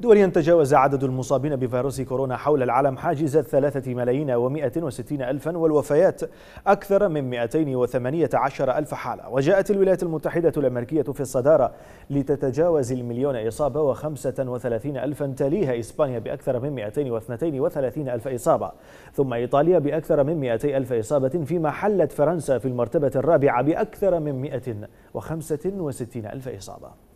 دوليا تجاوز عدد المصابين بفيروس كورونا حول العالم حاجز الثلاثة ملايين ومائة وستين ألفا والوفيات أكثر من عشر ألف حالة وجاءت الولايات المتحدة الأمريكية في الصدارة لتتجاوز المليون إصابة وخمسة وثلاثين ألفا تليها إسبانيا بأكثر من وثلاثين ألف إصابة ثم إيطاليا بأكثر من مائتي ألف إصابة فيما حلت فرنسا في المرتبة الرابعة بأكثر من وستين ألف إصابة